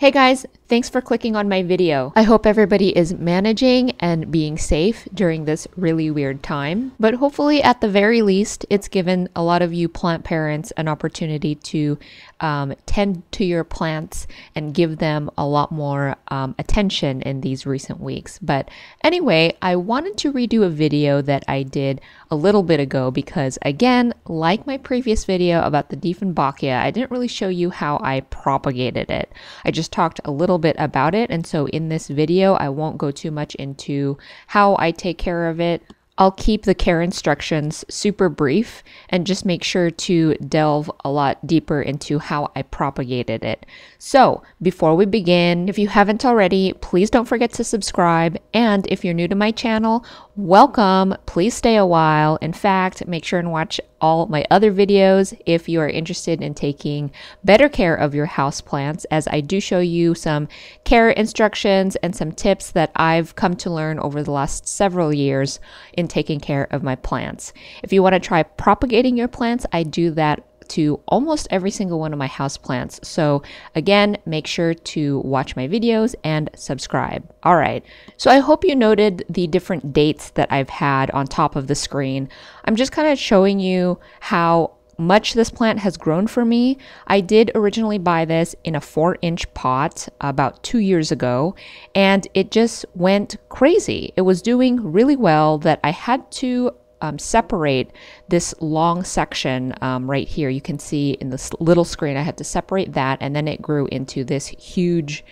Hey guys, thanks for clicking on my video. I hope everybody is managing and being safe during this really weird time, but hopefully at the very least, it's given a lot of you plant parents an opportunity to um, tend to your plants and give them a lot more um, attention in these recent weeks. But anyway, I wanted to redo a video that I did a little bit ago because again, like my previous video about the Diefenbachia, I didn't really show you how I propagated it. I just talked a little bit about it. And so in this video, I won't go too much into how I take care of it, I'll keep the care instructions super brief and just make sure to delve a lot deeper into how I propagated it. So before we begin, if you haven't already, please don't forget to subscribe. And if you're new to my channel, welcome. Please stay a while. In fact, make sure and watch all my other videos if you are interested in taking better care of your houseplants as I do show you some care instructions and some tips that I've come to learn over the last several years in taking care of my plants. If you want to try propagating your plants, I do that to almost every single one of my house plants. So again, make sure to watch my videos and subscribe. All right, so I hope you noted the different dates that I've had on top of the screen. I'm just kind of showing you how much this plant has grown for me. I did originally buy this in a four inch pot about two years ago, and it just went crazy. It was doing really well that I had to um, separate this long section um, right here. You can see in this little screen, I had to separate that, and then it grew into this huge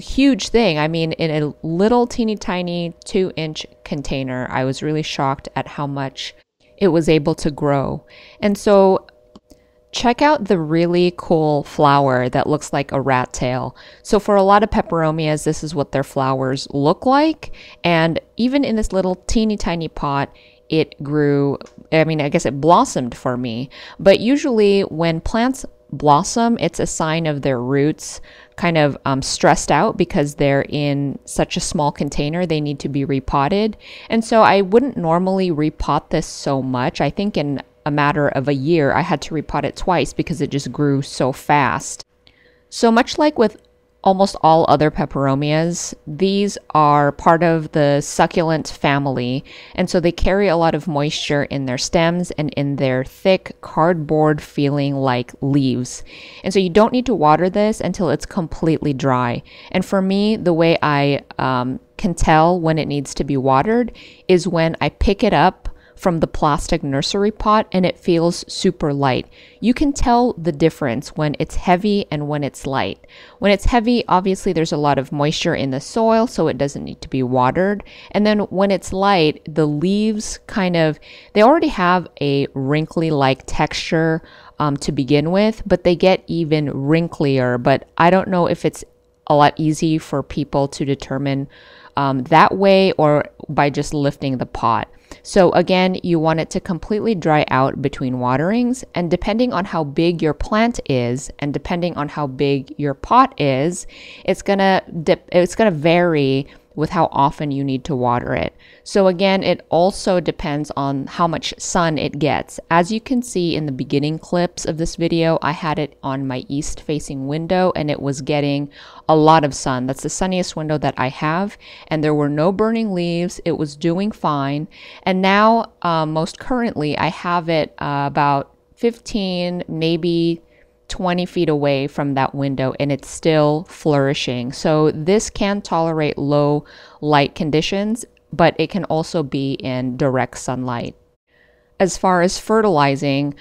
huge thing. I mean, in a little teeny tiny two inch container, I was really shocked at how much it was able to grow. And so check out the really cool flower that looks like a rat tail. So for a lot of peperomias, this is what their flowers look like. And even in this little teeny tiny pot, it grew, I mean, I guess it blossomed for me. But usually when plants blossom, it's a sign of their roots kind of um, stressed out because they're in such a small container, they need to be repotted. And so I wouldn't normally repot this so much. I think in a matter of a year, I had to repot it twice because it just grew so fast. So much like with almost all other peperomias. These are part of the succulent family, and so they carry a lot of moisture in their stems and in their thick, cardboard feeling like leaves. And so you don't need to water this until it's completely dry. And for me, the way I um, can tell when it needs to be watered is when I pick it up from the plastic nursery pot and it feels super light. You can tell the difference when it's heavy and when it's light. When it's heavy, obviously there's a lot of moisture in the soil, so it doesn't need to be watered. And then when it's light, the leaves kind of, they already have a wrinkly like texture um, to begin with, but they get even wrinklier. But I don't know if it's a lot easy for people to determine um, that way or by just lifting the pot. So again, you want it to completely dry out between waterings and depending on how big your plant is and depending on how big your pot is, it's going to dip, it's going to vary with how often you need to water it. So again, it also depends on how much sun it gets. As you can see in the beginning clips of this video, I had it on my east facing window and it was getting a lot of sun. That's the sunniest window that I have and there were no burning leaves. It was doing fine. And now, uh, most currently, I have it uh, about 15, maybe 20 feet away from that window and it's still flourishing. So this can tolerate low light conditions, but it can also be in direct sunlight. As far as fertilizing,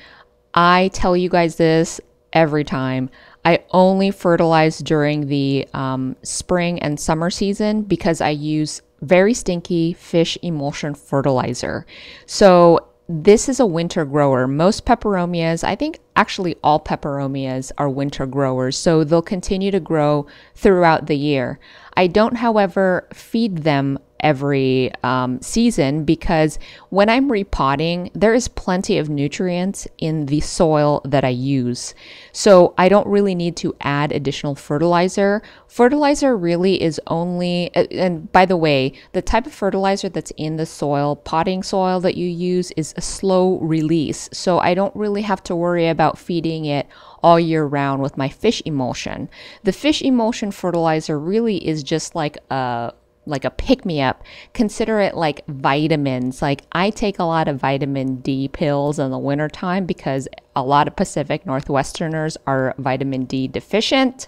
I tell you guys this every time. I only fertilize during the um, spring and summer season because I use very stinky fish emulsion fertilizer. So this is a winter grower. Most peperomias, I think actually all peperomias are winter growers, so they'll continue to grow throughout the year. I don't, however, feed them every um, season because when I'm repotting, there is plenty of nutrients in the soil that I use. So I don't really need to add additional fertilizer. Fertilizer really is only, and by the way, the type of fertilizer that's in the soil, potting soil that you use, is a slow release. So I don't really have to worry about feeding it all year round with my fish emulsion. The fish emulsion fertilizer really is just like a like a pick me up, consider it like vitamins. Like I take a lot of vitamin D pills in the wintertime because a lot of Pacific Northwesterners are vitamin D deficient.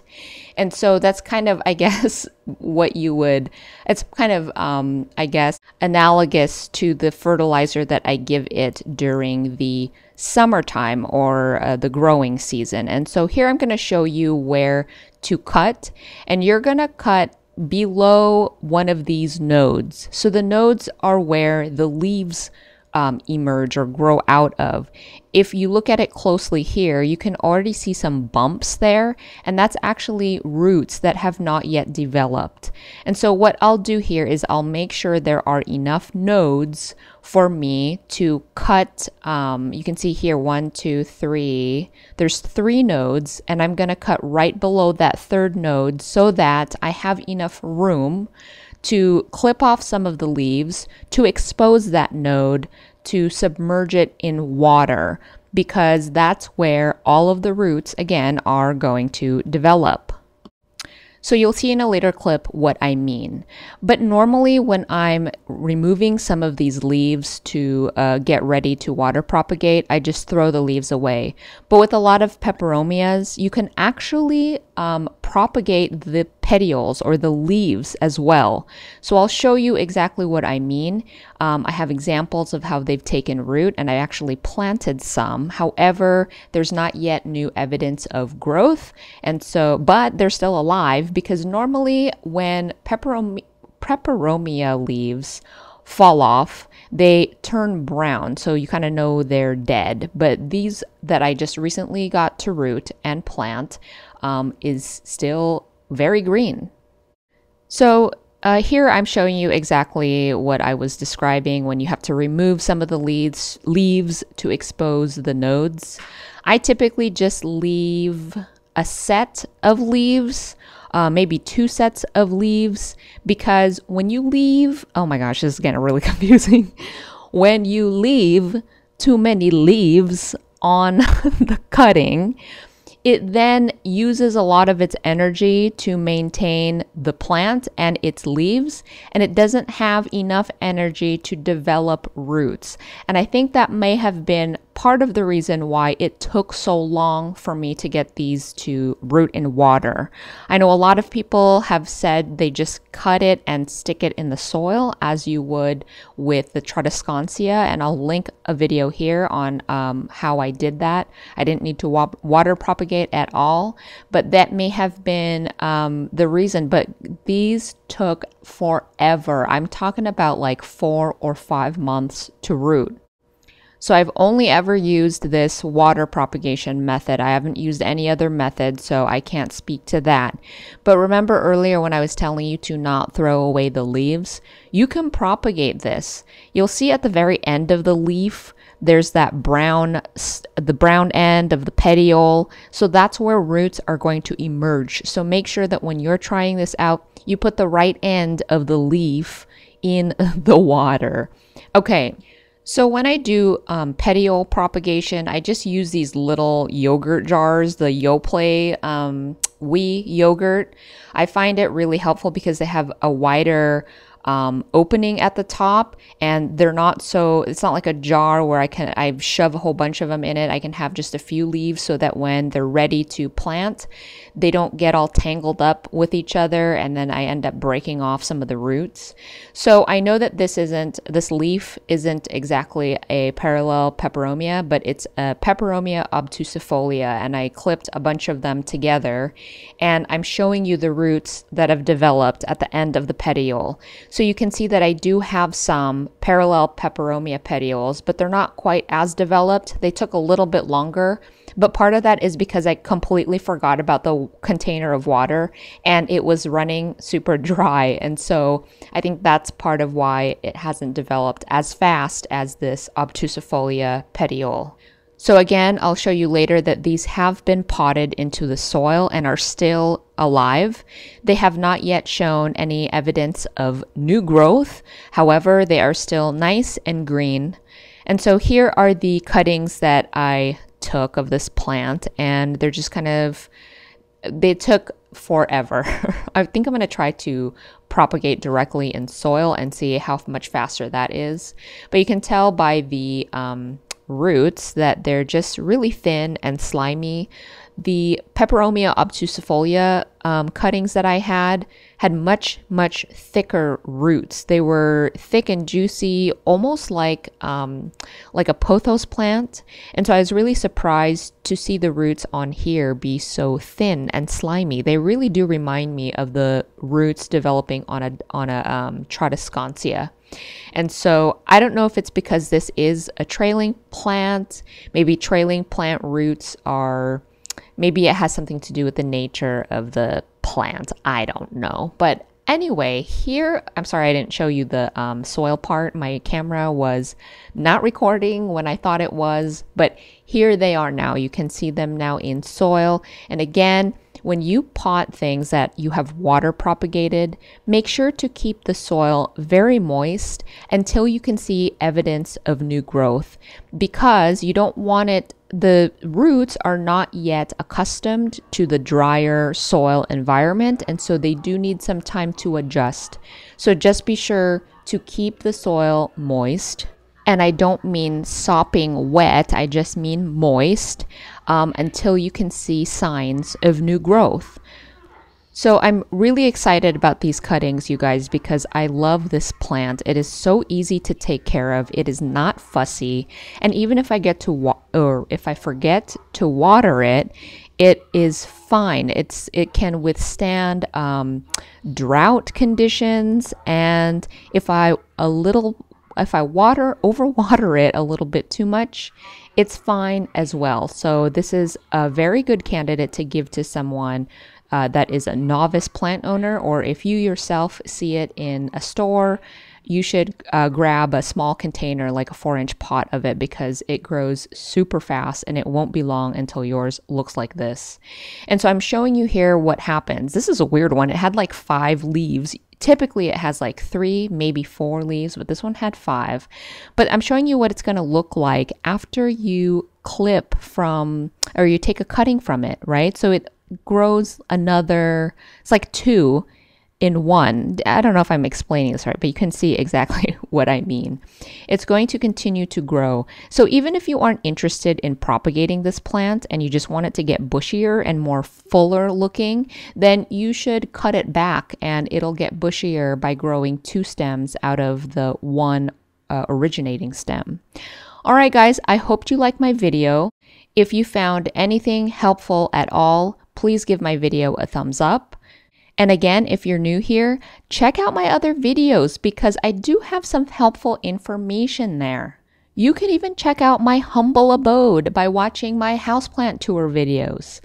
And so that's kind of, I guess, what you would, it's kind of, um, I guess, analogous to the fertilizer that I give it during the summertime or uh, the growing season. And so here I'm going to show you where to cut, and you're going to cut below one of these nodes. So the nodes are where the leaves um, emerge or grow out of. If you look at it closely here, you can already see some bumps there, and that's actually roots that have not yet developed. And so what I'll do here is I'll make sure there are enough nodes for me to cut, um, you can see here, one, two, three, there's three nodes, and I'm gonna cut right below that third node so that I have enough room to clip off some of the leaves to expose that node to submerge it in water because that's where all of the roots again are going to develop. So you'll see in a later clip what I mean. But normally when I'm removing some of these leaves to uh, get ready to water propagate, I just throw the leaves away. But with a lot of peperomias, you can actually um, propagate the petioles or the leaves as well. So I'll show you exactly what I mean. Um, I have examples of how they've taken root and I actually planted some. However, there's not yet new evidence of growth. And so, but they're still alive because normally when pepperomia peperomia leaves fall off, they turn brown. So you kind of know they're dead. But these that I just recently got to root and plant, um, is still very green. So uh, here I'm showing you exactly what I was describing when you have to remove some of the leaves, leaves to expose the nodes. I typically just leave a set of leaves, uh, maybe two sets of leaves, because when you leave, oh my gosh, this is getting really confusing. when you leave too many leaves on the cutting, it then uses a lot of its energy to maintain the plant and its leaves, and it doesn't have enough energy to develop roots. And I think that may have been part of the reason why it took so long for me to get these to root in water. I know a lot of people have said they just cut it and stick it in the soil as you would with the Tradescantia, and I'll link a video here on um, how I did that. I didn't need to wa water propagate at all, but that may have been um, the reason. But these took forever. I'm talking about like four or five months to root. So I've only ever used this water propagation method. I haven't used any other method, so I can't speak to that. But remember earlier when I was telling you to not throw away the leaves? You can propagate this. You'll see at the very end of the leaf, there's that brown the brown end of the petiole so that's where roots are going to emerge so make sure that when you're trying this out you put the right end of the leaf in the water okay so when I do um, petiole propagation, I just use these little yogurt jars, the Yoplait um, Wee yogurt. I find it really helpful because they have a wider um, opening at the top and they're not so it's not like a jar where I can I shove a whole bunch of them in it I can have just a few leaves so that when they're ready to plant they don't get all tangled up with each other and then I end up breaking off some of the roots so I know that this isn't this leaf isn't exactly a parallel peperomia but it's a peperomia obtusifolia and I clipped a bunch of them together and I'm showing you the roots that have developed at the end of the petiole so you can see that I do have some parallel peperomia petioles, but they're not quite as developed. They took a little bit longer, but part of that is because I completely forgot about the container of water and it was running super dry. And so I think that's part of why it hasn't developed as fast as this obtusifolia petiole. So again, I'll show you later that these have been potted into the soil and are still alive. They have not yet shown any evidence of new growth. However, they are still nice and green. And so here are the cuttings that I took of this plant and they're just kind of, they took forever. I think I'm going to try to propagate directly in soil and see how much faster that is. But you can tell by the, um, roots that they're just really thin and slimy. The Peperomia obtusifolia um, cuttings that I had had much, much thicker roots. They were thick and juicy, almost like um, like a pothos plant. And so I was really surprised to see the roots on here be so thin and slimy. They really do remind me of the roots developing on a on a um, Tradescantia. And so I don't know if it's because this is a trailing plant, maybe trailing plant roots are, maybe it has something to do with the nature of the plant. I don't know. But anyway, here, I'm sorry I didn't show you the um, soil part. My camera was not recording when I thought it was, but here they are now. You can see them now in soil. And again, when you pot things that you have water propagated, make sure to keep the soil very moist until you can see evidence of new growth because you don't want it the roots are not yet accustomed to the drier soil environment, and so they do need some time to adjust. So just be sure to keep the soil moist. And I don't mean sopping wet, I just mean moist um, until you can see signs of new growth. So I'm really excited about these cuttings, you guys, because I love this plant. It is so easy to take care of. It is not fussy. And even if I get to, or if I forget to water it, it is fine. It's, it can withstand um, drought conditions. And if I a little if I water overwater it a little bit too much, it's fine as well. So this is a very good candidate to give to someone uh, that is a novice plant owner, or if you yourself see it in a store, you should uh, grab a small container, like a four inch pot of it, because it grows super fast and it won't be long until yours looks like this. And so I'm showing you here what happens. This is a weird one. It had like five leaves. Typically, it has like three, maybe four leaves, but this one had five. But I'm showing you what it's going to look like after you clip from or you take a cutting from it, right? So it grows another, it's like two in one. I don't know if I'm explaining this right, but you can see exactly what I mean. It's going to continue to grow. So even if you aren't interested in propagating this plant and you just want it to get bushier and more fuller looking, then you should cut it back and it'll get bushier by growing two stems out of the one uh, originating stem. All right, guys, I hope you liked my video. If you found anything helpful at all, please give my video a thumbs up. And again, if you're new here, check out my other videos because I do have some helpful information there. You can even check out my humble abode by watching my houseplant tour videos.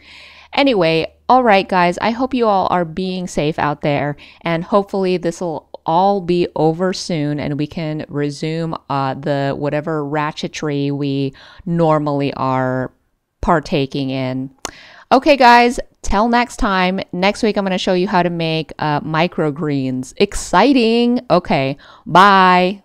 Anyway, all right, guys, I hope you all are being safe out there, and hopefully, this will all be over soon and we can resume uh, the whatever ratchetry we normally are partaking in. Okay, guys, Till next time, next week I'm going to show you how to make uh, microgreens. Exciting! Okay, bye.